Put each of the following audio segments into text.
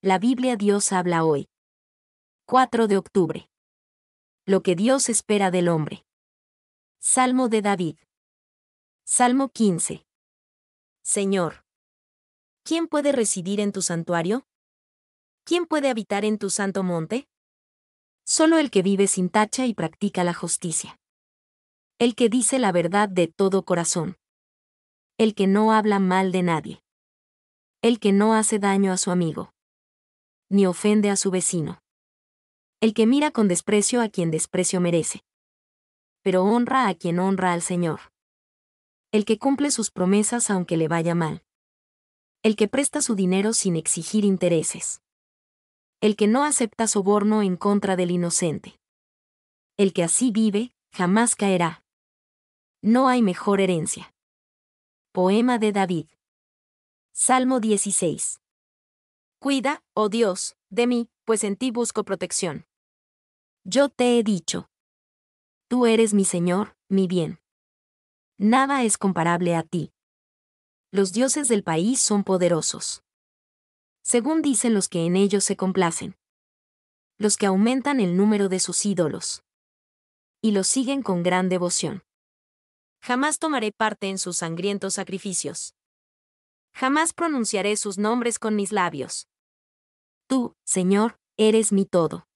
La Biblia Dios habla hoy. 4 de octubre. Lo que Dios espera del hombre. Salmo de David. Salmo 15. Señor. ¿Quién puede residir en tu santuario? ¿Quién puede habitar en tu santo monte? Solo el que vive sin tacha y practica la justicia. El que dice la verdad de todo corazón. El que no habla mal de nadie. El que no hace daño a su amigo ni ofende a su vecino. El que mira con desprecio a quien desprecio merece. Pero honra a quien honra al Señor. El que cumple sus promesas aunque le vaya mal. El que presta su dinero sin exigir intereses. El que no acepta soborno en contra del inocente. El que así vive, jamás caerá. No hay mejor herencia. Poema de David. Salmo 16. Cuida, oh Dios, de mí, pues en ti busco protección. Yo te he dicho. Tú eres mi Señor, mi bien. Nada es comparable a ti. Los dioses del país son poderosos. Según dicen los que en ellos se complacen. Los que aumentan el número de sus ídolos. Y los siguen con gran devoción. Jamás tomaré parte en sus sangrientos sacrificios. Jamás pronunciaré sus nombres con mis labios. Tú, Señor, eres mi todo.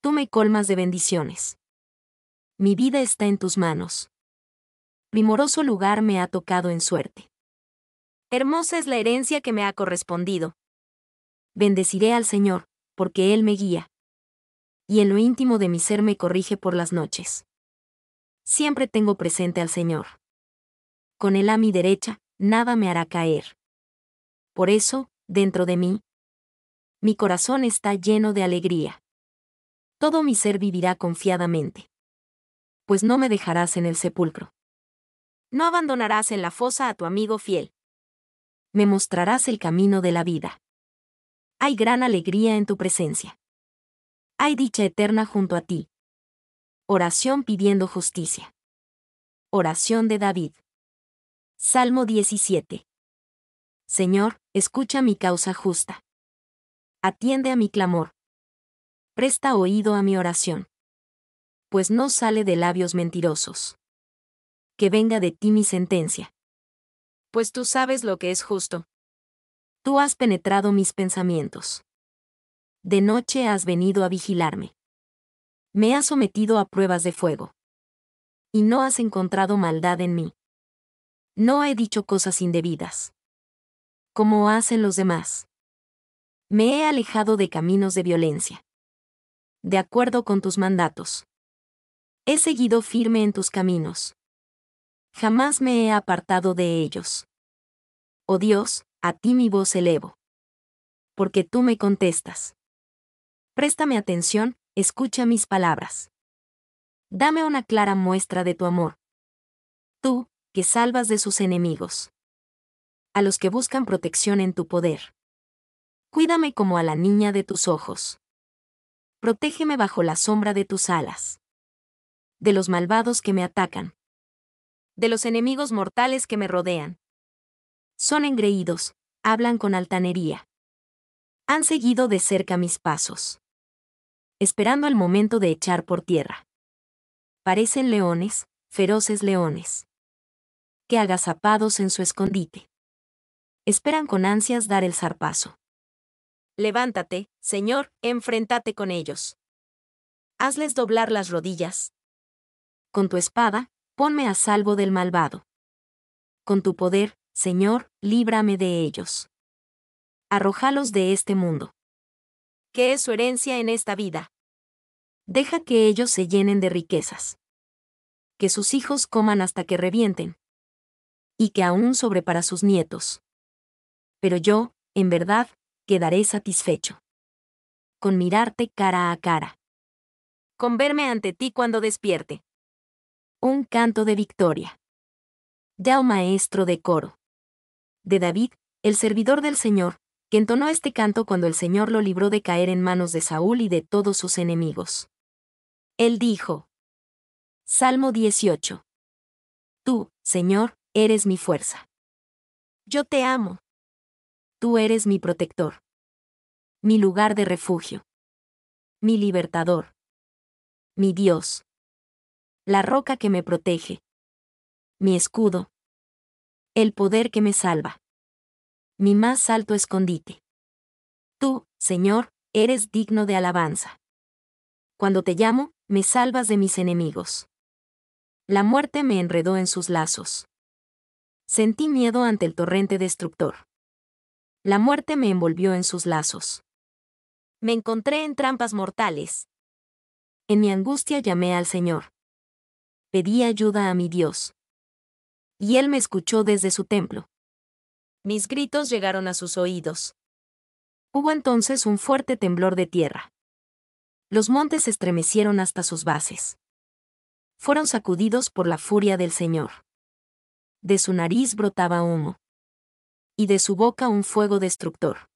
Tú me colmas de bendiciones. Mi vida está en tus manos. Primoroso lugar me ha tocado en suerte. Hermosa es la herencia que me ha correspondido. Bendeciré al Señor, porque Él me guía. Y en lo íntimo de mi ser me corrige por las noches. Siempre tengo presente al Señor. Con Él a mi derecha, nada me hará caer. Por eso, dentro de mí, mi corazón está lleno de alegría. Todo mi ser vivirá confiadamente. Pues no me dejarás en el sepulcro. No abandonarás en la fosa a tu amigo fiel. Me mostrarás el camino de la vida. Hay gran alegría en tu presencia. Hay dicha eterna junto a ti. Oración pidiendo justicia. Oración de David. Salmo 17. Señor, escucha mi causa justa. Atiende a mi clamor. Presta oído a mi oración. Pues no sale de labios mentirosos. Que venga de ti mi sentencia. Pues tú sabes lo que es justo. Tú has penetrado mis pensamientos. De noche has venido a vigilarme. Me has sometido a pruebas de fuego. Y no has encontrado maldad en mí. No he dicho cosas indebidas. Como hacen los demás. Me he alejado de caminos de violencia. De acuerdo con tus mandatos. He seguido firme en tus caminos. Jamás me he apartado de ellos. Oh Dios, a ti mi voz elevo. Porque tú me contestas. Préstame atención, escucha mis palabras. Dame una clara muestra de tu amor. Tú, que salvas de sus enemigos. A los que buscan protección en tu poder. Cuídame como a la niña de tus ojos. Protégeme bajo la sombra de tus alas. De los malvados que me atacan. De los enemigos mortales que me rodean. Son engreídos, hablan con altanería. Han seguido de cerca mis pasos. Esperando el momento de echar por tierra. Parecen leones, feroces leones. Que agazapados en su escondite. Esperan con ansias dar el zarpazo. Levántate, Señor, enfréntate con ellos. Hazles doblar las rodillas. Con tu espada, ponme a salvo del malvado. Con tu poder, Señor, líbrame de ellos. Arrojalos de este mundo. ¿Qué es su herencia en esta vida? Deja que ellos se llenen de riquezas. Que sus hijos coman hasta que revienten. Y que aún sobre para sus nietos. Pero yo, en verdad, quedaré satisfecho. Con mirarte cara a cara. Con verme ante ti cuando despierte. Un canto de victoria. Ya oh maestro de coro. De David, el servidor del Señor, que entonó este canto cuando el Señor lo libró de caer en manos de Saúl y de todos sus enemigos. Él dijo. Salmo 18. Tú, Señor, eres mi fuerza. Yo te amo. Tú eres mi protector. Mi lugar de refugio. Mi libertador. Mi Dios. La roca que me protege. Mi escudo. El poder que me salva. Mi más alto escondite. Tú, Señor, eres digno de alabanza. Cuando te llamo, me salvas de mis enemigos. La muerte me enredó en sus lazos. Sentí miedo ante el torrente destructor. La muerte me envolvió en sus lazos. Me encontré en trampas mortales. En mi angustia llamé al Señor. Pedí ayuda a mi Dios. Y Él me escuchó desde su templo. Mis gritos llegaron a sus oídos. Hubo entonces un fuerte temblor de tierra. Los montes estremecieron hasta sus bases. Fueron sacudidos por la furia del Señor. De su nariz brotaba humo y de su boca un fuego destructor.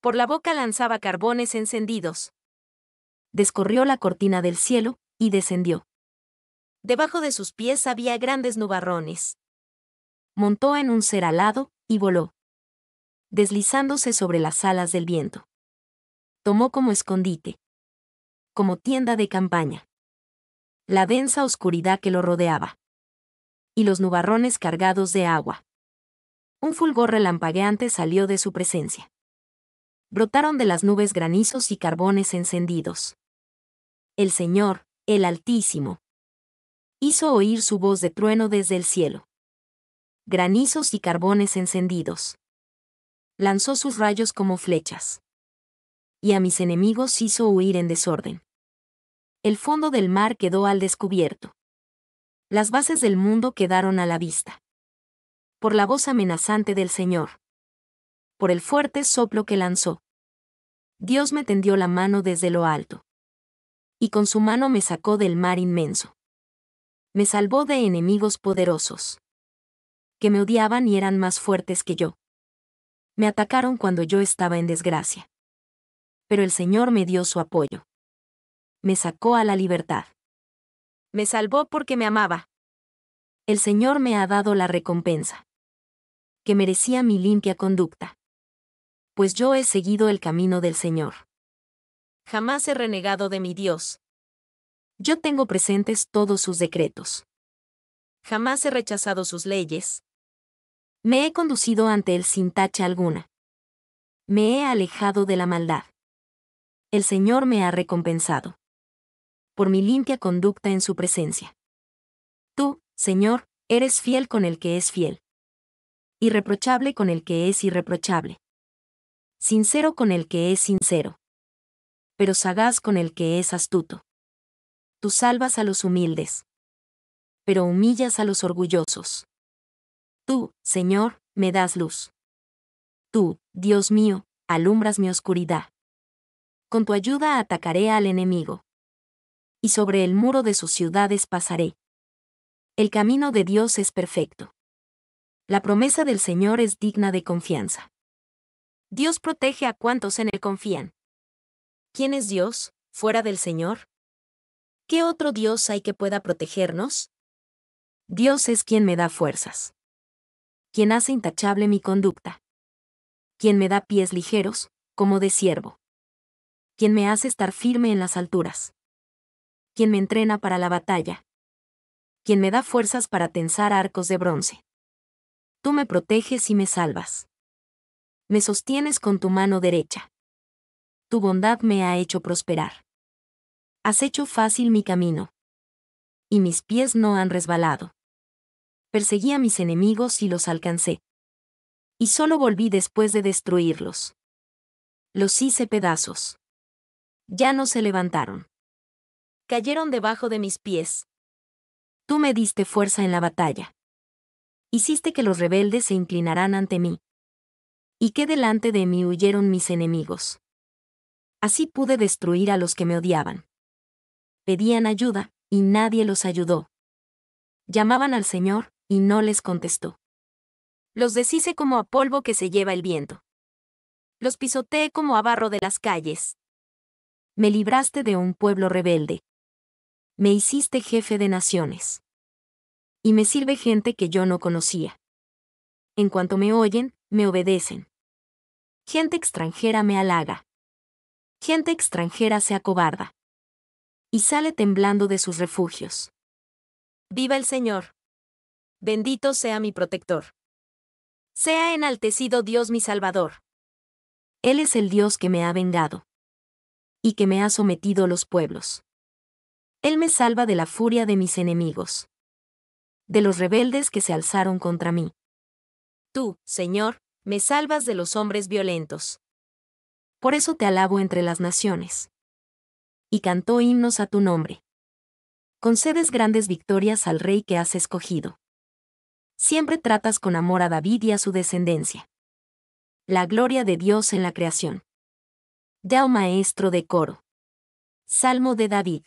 Por la boca lanzaba carbones encendidos. Descorrió la cortina del cielo, y descendió. Debajo de sus pies había grandes nubarrones. Montó en un ser alado, y voló. Deslizándose sobre las alas del viento. Tomó como escondite. Como tienda de campaña. La densa oscuridad que lo rodeaba. Y los nubarrones cargados de agua un fulgor relampagueante salió de su presencia. Brotaron de las nubes granizos y carbones encendidos. El Señor, el Altísimo, hizo oír su voz de trueno desde el cielo. Granizos y carbones encendidos. Lanzó sus rayos como flechas. Y a mis enemigos hizo huir en desorden. El fondo del mar quedó al descubierto. Las bases del mundo quedaron a la vista por la voz amenazante del Señor, por el fuerte soplo que lanzó. Dios me tendió la mano desde lo alto, y con su mano me sacó del mar inmenso. Me salvó de enemigos poderosos, que me odiaban y eran más fuertes que yo. Me atacaron cuando yo estaba en desgracia. Pero el Señor me dio su apoyo. Me sacó a la libertad. Me salvó porque me amaba. El Señor me ha dado la recompensa que merecía mi limpia conducta. Pues yo he seguido el camino del Señor. Jamás he renegado de mi Dios. Yo tengo presentes todos sus decretos. Jamás he rechazado sus leyes. Me he conducido ante él sin tacha alguna. Me he alejado de la maldad. El Señor me ha recompensado. Por mi limpia conducta en su presencia. Tú, Señor, eres fiel con el que es fiel irreprochable con el que es irreprochable, sincero con el que es sincero, pero sagaz con el que es astuto. Tú salvas a los humildes, pero humillas a los orgullosos. Tú, Señor, me das luz. Tú, Dios mío, alumbras mi oscuridad. Con tu ayuda atacaré al enemigo. Y sobre el muro de sus ciudades pasaré. El camino de Dios es perfecto. La promesa del Señor es digna de confianza. Dios protege a cuantos en Él confían. ¿Quién es Dios, fuera del Señor? ¿Qué otro Dios hay que pueda protegernos? Dios es quien me da fuerzas. Quien hace intachable mi conducta. Quien me da pies ligeros, como de siervo. Quien me hace estar firme en las alturas. Quien me entrena para la batalla. Quien me da fuerzas para tensar arcos de bronce. Tú me proteges y me salvas. Me sostienes con tu mano derecha. Tu bondad me ha hecho prosperar. Has hecho fácil mi camino. Y mis pies no han resbalado. Perseguí a mis enemigos y los alcancé. Y solo volví después de destruirlos. Los hice pedazos. Ya no se levantaron. Cayeron debajo de mis pies. Tú me diste fuerza en la batalla hiciste que los rebeldes se inclinaran ante mí. Y que delante de mí huyeron mis enemigos. Así pude destruir a los que me odiaban. Pedían ayuda, y nadie los ayudó. Llamaban al Señor, y no les contestó. Los deshice como a polvo que se lleva el viento. Los pisoteé como a barro de las calles. Me libraste de un pueblo rebelde. Me hiciste jefe de naciones y me sirve gente que yo no conocía. En cuanto me oyen, me obedecen. Gente extranjera me halaga. Gente extranjera se acobarda. Y sale temblando de sus refugios. Viva el Señor. Bendito sea mi protector. Sea enaltecido Dios mi Salvador. Él es el Dios que me ha vengado. Y que me ha sometido los pueblos. Él me salva de la furia de mis enemigos de los rebeldes que se alzaron contra mí. Tú, Señor, me salvas de los hombres violentos. Por eso te alabo entre las naciones. Y cantó himnos a tu nombre. Concedes grandes victorias al rey que has escogido. Siempre tratas con amor a David y a su descendencia. La gloria de Dios en la creación. dao oh maestro de coro. Salmo de David.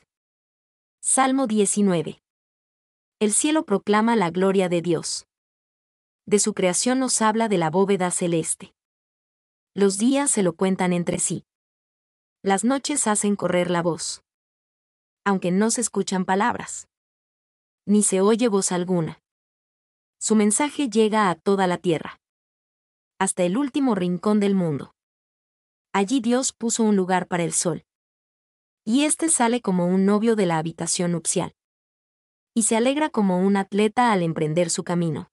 Salmo 19. El cielo proclama la gloria de Dios. De su creación nos habla de la bóveda celeste. Los días se lo cuentan entre sí. Las noches hacen correr la voz. Aunque no se escuchan palabras. Ni se oye voz alguna. Su mensaje llega a toda la tierra. Hasta el último rincón del mundo. Allí Dios puso un lugar para el sol. Y éste sale como un novio de la habitación nupcial y se alegra como un atleta al emprender su camino.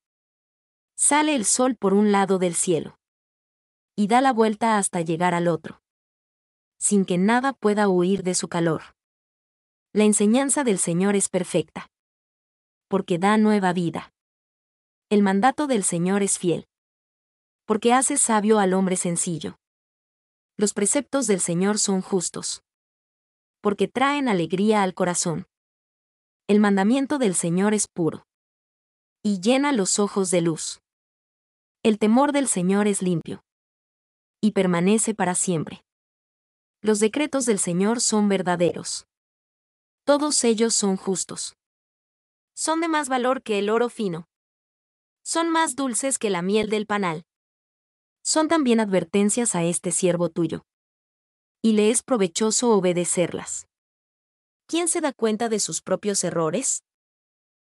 Sale el sol por un lado del cielo y da la vuelta hasta llegar al otro, sin que nada pueda huir de su calor. La enseñanza del Señor es perfecta, porque da nueva vida. El mandato del Señor es fiel, porque hace sabio al hombre sencillo. Los preceptos del Señor son justos, porque traen alegría al corazón. El mandamiento del Señor es puro. Y llena los ojos de luz. El temor del Señor es limpio. Y permanece para siempre. Los decretos del Señor son verdaderos. Todos ellos son justos. Son de más valor que el oro fino. Son más dulces que la miel del panal. Son también advertencias a este siervo tuyo. Y le es provechoso obedecerlas. ¿quién se da cuenta de sus propios errores?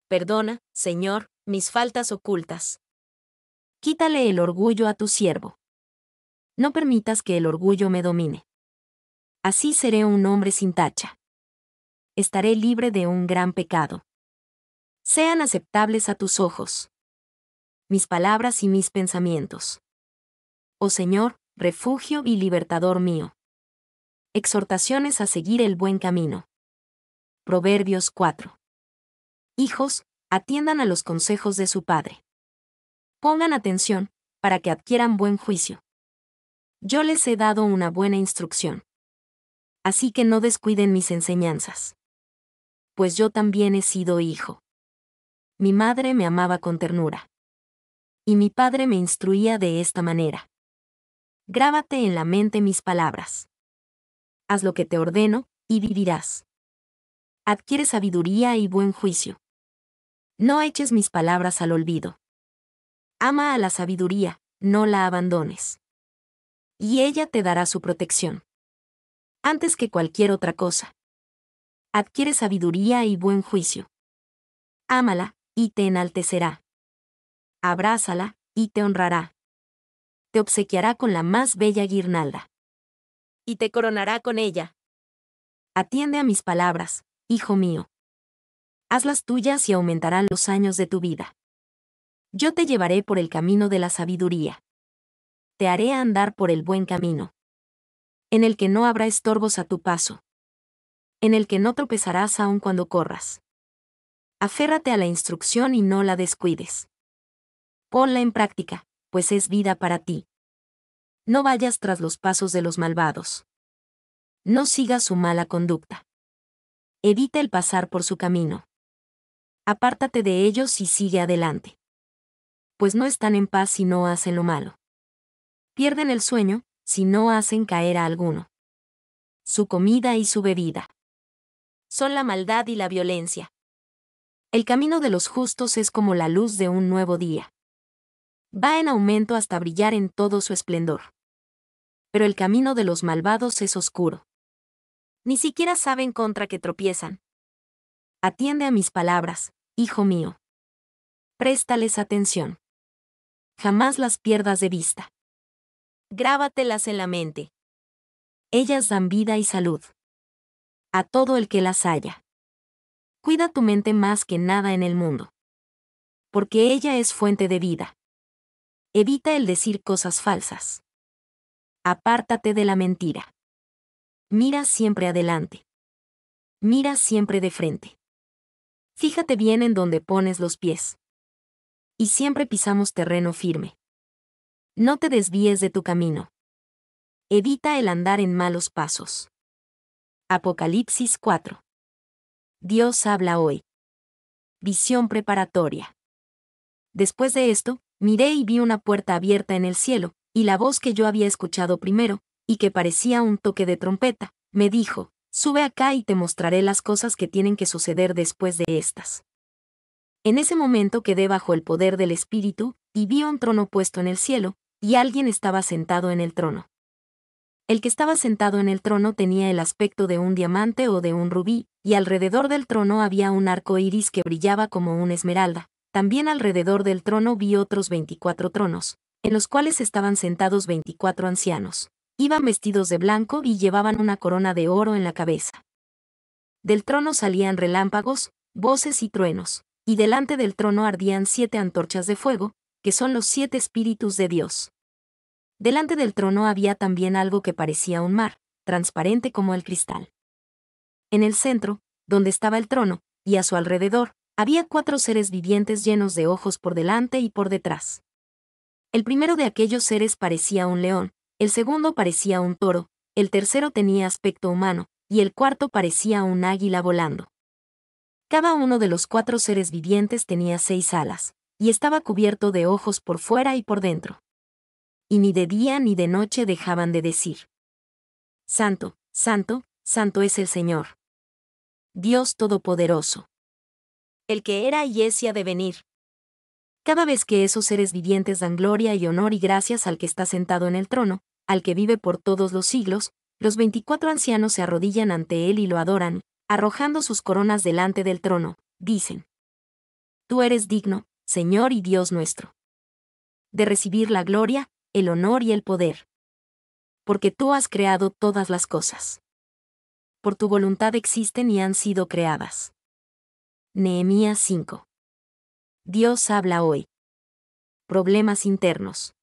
Perdona, Señor, mis faltas ocultas. Quítale el orgullo a tu siervo. No permitas que el orgullo me domine. Así seré un hombre sin tacha. Estaré libre de un gran pecado. Sean aceptables a tus ojos. Mis palabras y mis pensamientos. Oh Señor, refugio y libertador mío. Exhortaciones a seguir el buen camino. Proverbios 4. Hijos, atiendan a los consejos de su padre. Pongan atención, para que adquieran buen juicio. Yo les he dado una buena instrucción. Así que no descuiden mis enseñanzas. Pues yo también he sido hijo. Mi madre me amaba con ternura. Y mi padre me instruía de esta manera. Grábate en la mente mis palabras. Haz lo que te ordeno, y vivirás adquiere sabiduría y buen juicio. No eches mis palabras al olvido. Ama a la sabiduría, no la abandones. Y ella te dará su protección. Antes que cualquier otra cosa. Adquiere sabiduría y buen juicio. Ámala, y te enaltecerá. Abrázala, y te honrará. Te obsequiará con la más bella guirnalda. Y te coronará con ella. Atiende a mis palabras, hijo mío. Haz las tuyas y aumentarán los años de tu vida. Yo te llevaré por el camino de la sabiduría. Te haré andar por el buen camino. En el que no habrá estorbos a tu paso. En el que no tropezarás aun cuando corras. Aférrate a la instrucción y no la descuides. Ponla en práctica, pues es vida para ti. No vayas tras los pasos de los malvados. No sigas su mala conducta evita el pasar por su camino. Apártate de ellos y sigue adelante. Pues no están en paz si no hacen lo malo. Pierden el sueño, si no hacen caer a alguno. Su comida y su bebida. Son la maldad y la violencia. El camino de los justos es como la luz de un nuevo día. Va en aumento hasta brillar en todo su esplendor. Pero el camino de los malvados es oscuro ni siquiera saben contra qué tropiezan. Atiende a mis palabras, hijo mío. Préstales atención. Jamás las pierdas de vista. Grábatelas en la mente. Ellas dan vida y salud. A todo el que las haya. Cuida tu mente más que nada en el mundo. Porque ella es fuente de vida. Evita el decir cosas falsas. Apártate de la mentira. Mira siempre adelante. Mira siempre de frente. Fíjate bien en donde pones los pies. Y siempre pisamos terreno firme. No te desvíes de tu camino. Evita el andar en malos pasos. Apocalipsis 4. Dios habla hoy. Visión preparatoria. Después de esto, miré y vi una puerta abierta en el cielo, y la voz que yo había escuchado primero, y que parecía un toque de trompeta, me dijo, sube acá y te mostraré las cosas que tienen que suceder después de estas. En ese momento quedé bajo el poder del Espíritu, y vi un trono puesto en el cielo, y alguien estaba sentado en el trono. El que estaba sentado en el trono tenía el aspecto de un diamante o de un rubí, y alrededor del trono había un arco iris que brillaba como una esmeralda. También alrededor del trono vi otros veinticuatro tronos, en los cuales estaban sentados veinticuatro ancianos, Iban vestidos de blanco y llevaban una corona de oro en la cabeza. Del trono salían relámpagos, voces y truenos, y delante del trono ardían siete antorchas de fuego, que son los siete espíritus de Dios. Delante del trono había también algo que parecía un mar, transparente como el cristal. En el centro, donde estaba el trono, y a su alrededor, había cuatro seres vivientes llenos de ojos por delante y por detrás. El primero de aquellos seres parecía un león, el segundo parecía un toro, el tercero tenía aspecto humano, y el cuarto parecía un águila volando. Cada uno de los cuatro seres vivientes tenía seis alas, y estaba cubierto de ojos por fuera y por dentro. Y ni de día ni de noche dejaban de decir. Santo, santo, santo es el Señor. Dios Todopoderoso. El que era y es y ha de venir. Cada vez que esos seres vivientes dan gloria y honor y gracias al que está sentado en el trono, al que vive por todos los siglos, los veinticuatro ancianos se arrodillan ante él y lo adoran, arrojando sus coronas delante del trono, dicen, Tú eres digno, Señor y Dios nuestro, de recibir la gloria, el honor y el poder. Porque tú has creado todas las cosas. Por tu voluntad existen y han sido creadas. Nehemías 5. Dios habla hoy. Problemas internos.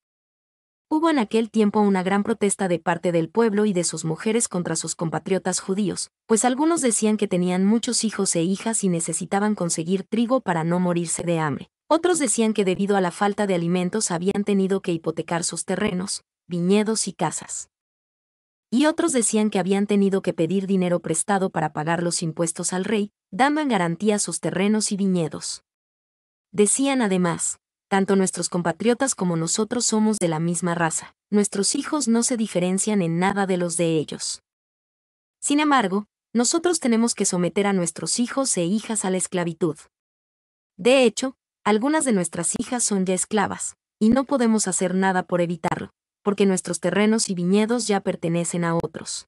Hubo en aquel tiempo una gran protesta de parte del pueblo y de sus mujeres contra sus compatriotas judíos, pues algunos decían que tenían muchos hijos e hijas y necesitaban conseguir trigo para no morirse de hambre. Otros decían que debido a la falta de alimentos habían tenido que hipotecar sus terrenos, viñedos y casas. Y otros decían que habían tenido que pedir dinero prestado para pagar los impuestos al rey, dando en garantía sus terrenos y viñedos. Decían además, tanto nuestros compatriotas como nosotros somos de la misma raza. Nuestros hijos no se diferencian en nada de los de ellos. Sin embargo, nosotros tenemos que someter a nuestros hijos e hijas a la esclavitud. De hecho, algunas de nuestras hijas son ya esclavas, y no podemos hacer nada por evitarlo, porque nuestros terrenos y viñedos ya pertenecen a otros.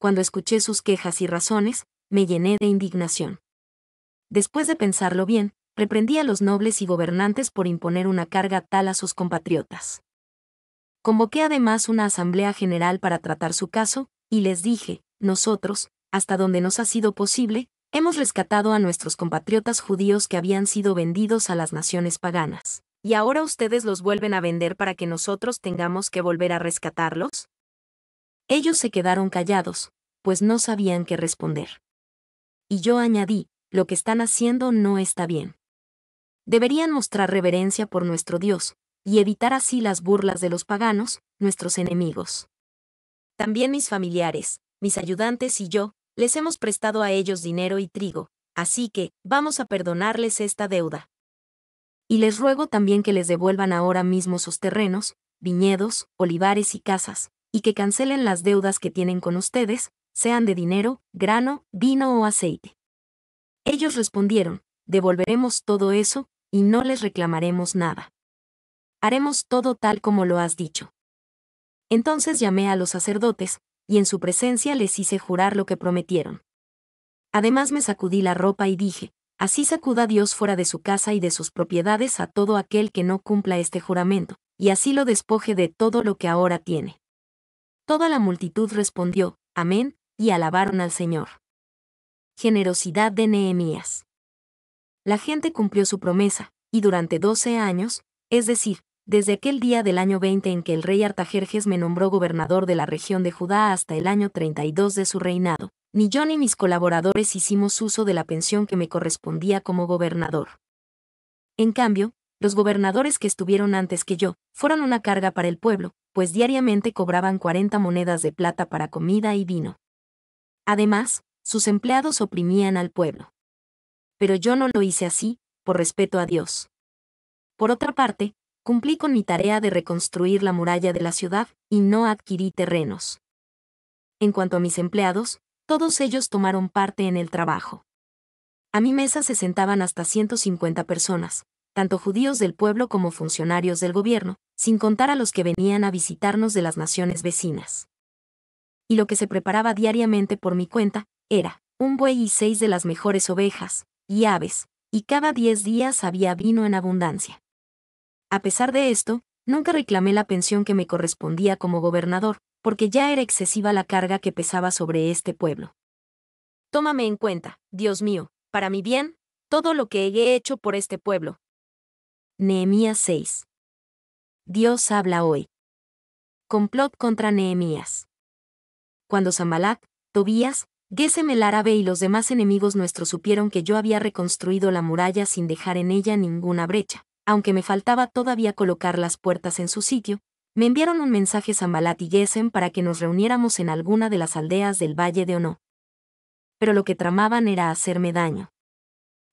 Cuando escuché sus quejas y razones, me llené de indignación. Después de pensarlo bien, reprendí a los nobles y gobernantes por imponer una carga tal a sus compatriotas. Convoqué además una asamblea general para tratar su caso, y les dije, nosotros, hasta donde nos ha sido posible, hemos rescatado a nuestros compatriotas judíos que habían sido vendidos a las naciones paganas. ¿Y ahora ustedes los vuelven a vender para que nosotros tengamos que volver a rescatarlos? Ellos se quedaron callados, pues no sabían qué responder. Y yo añadí, lo que están haciendo no está bien deberían mostrar reverencia por nuestro Dios, y evitar así las burlas de los paganos, nuestros enemigos. También mis familiares, mis ayudantes y yo, les hemos prestado a ellos dinero y trigo, así que, vamos a perdonarles esta deuda. Y les ruego también que les devuelvan ahora mismo sus terrenos, viñedos, olivares y casas, y que cancelen las deudas que tienen con ustedes, sean de dinero, grano, vino o aceite. Ellos respondieron, devolveremos todo eso, y no les reclamaremos nada. Haremos todo tal como lo has dicho. Entonces llamé a los sacerdotes, y en su presencia les hice jurar lo que prometieron. Además me sacudí la ropa y dije, así sacuda Dios fuera de su casa y de sus propiedades a todo aquel que no cumpla este juramento, y así lo despoje de todo lo que ahora tiene. Toda la multitud respondió, Amén, y alabaron al Señor. Generosidad de Nehemías. La gente cumplió su promesa, y durante 12 años, es decir, desde aquel día del año 20 en que el rey Artajerjes me nombró gobernador de la región de Judá hasta el año 32 de su reinado, ni yo ni mis colaboradores hicimos uso de la pensión que me correspondía como gobernador. En cambio, los gobernadores que estuvieron antes que yo, fueron una carga para el pueblo, pues diariamente cobraban 40 monedas de plata para comida y vino. Además, sus empleados oprimían al pueblo pero yo no lo hice así, por respeto a Dios. Por otra parte, cumplí con mi tarea de reconstruir la muralla de la ciudad y no adquirí terrenos. En cuanto a mis empleados, todos ellos tomaron parte en el trabajo. A mi mesa se sentaban hasta 150 personas, tanto judíos del pueblo como funcionarios del gobierno, sin contar a los que venían a visitarnos de las naciones vecinas. Y lo que se preparaba diariamente por mi cuenta, era, un buey y seis de las mejores ovejas, y aves, y cada diez días había vino en abundancia. A pesar de esto, nunca reclamé la pensión que me correspondía como gobernador, porque ya era excesiva la carga que pesaba sobre este pueblo. Tómame en cuenta, Dios mío, para mi bien, todo lo que he hecho por este pueblo. Nehemías 6. Dios habla hoy. Complot contra Nehemías. Cuando Samalac, Tobías, Gesem el árabe y los demás enemigos nuestros supieron que yo había reconstruido la muralla sin dejar en ella ninguna brecha, aunque me faltaba todavía colocar las puertas en su sitio, me enviaron un mensaje Zambalat y Gesem para que nos reuniéramos en alguna de las aldeas del Valle de Ono. Pero lo que tramaban era hacerme daño.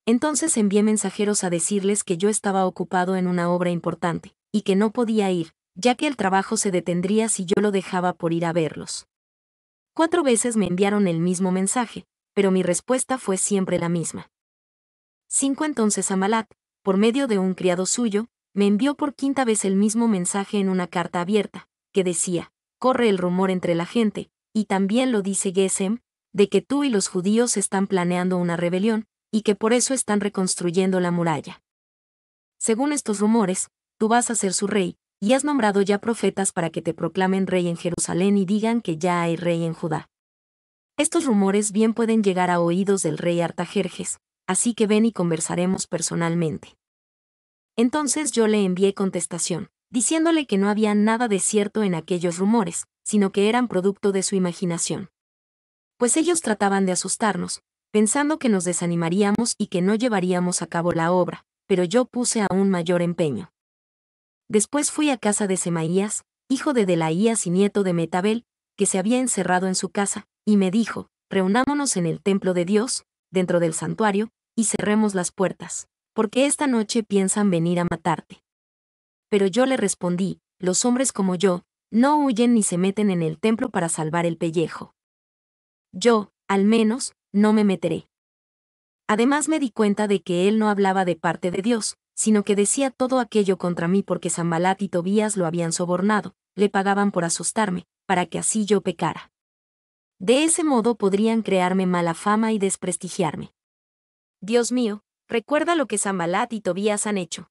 Entonces envié mensajeros a decirles que yo estaba ocupado en una obra importante, y que no podía ir, ya que el trabajo se detendría si yo lo dejaba por ir a verlos. Cuatro veces me enviaron el mismo mensaje, pero mi respuesta fue siempre la misma. Cinco entonces Amalat, por medio de un criado suyo, me envió por quinta vez el mismo mensaje en una carta abierta, que decía, corre el rumor entre la gente, y también lo dice Gesem, de que tú y los judíos están planeando una rebelión, y que por eso están reconstruyendo la muralla. Según estos rumores, tú vas a ser su rey, y has nombrado ya profetas para que te proclamen rey en Jerusalén y digan que ya hay rey en Judá. Estos rumores bien pueden llegar a oídos del rey Artajerjes, así que ven y conversaremos personalmente. Entonces yo le envié contestación, diciéndole que no había nada de cierto en aquellos rumores, sino que eran producto de su imaginación. Pues ellos trataban de asustarnos, pensando que nos desanimaríamos y que no llevaríamos a cabo la obra, pero yo puse aún mayor empeño. Después fui a casa de Semaías, hijo de Delaías y nieto de Metabel, que se había encerrado en su casa, y me dijo, reunámonos en el templo de Dios, dentro del santuario, y cerremos las puertas, porque esta noche piensan venir a matarte. Pero yo le respondí, los hombres como yo, no huyen ni se meten en el templo para salvar el pellejo. Yo, al menos, no me meteré. Además me di cuenta de que él no hablaba de parte de Dios, sino que decía todo aquello contra mí porque Zambalat y Tobías lo habían sobornado, le pagaban por asustarme, para que así yo pecara. De ese modo podrían crearme mala fama y desprestigiarme. Dios mío, recuerda lo que Zambalat y Tobías han hecho.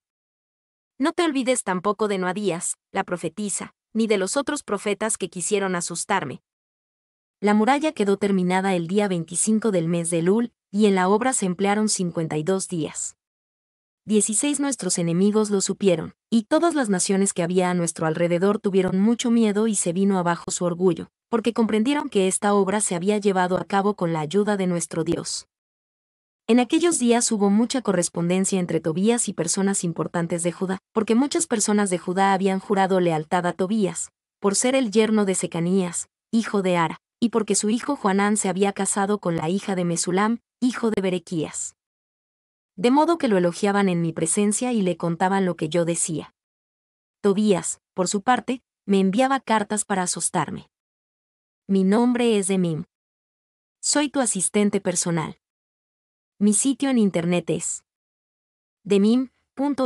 No te olvides tampoco de Noadías, la profetisa, ni de los otros profetas que quisieron asustarme. La muralla quedó terminada el día 25 del mes de Lul, y en la obra se emplearon 52 días. 16 nuestros enemigos lo supieron, y todas las naciones que había a nuestro alrededor tuvieron mucho miedo y se vino abajo su orgullo, porque comprendieron que esta obra se había llevado a cabo con la ayuda de nuestro Dios. En aquellos días hubo mucha correspondencia entre Tobías y personas importantes de Judá, porque muchas personas de Judá habían jurado lealtad a Tobías, por ser el yerno de Secanías, hijo de Ara, y porque su hijo Juanán se había casado con la hija de Mesulam, hijo de Berequías. De modo que lo elogiaban en mi presencia y le contaban lo que yo decía. Tobías, por su parte, me enviaba cartas para asustarme. Mi nombre es Demim. Soy tu asistente personal. Mi sitio en internet es demim.es.tl.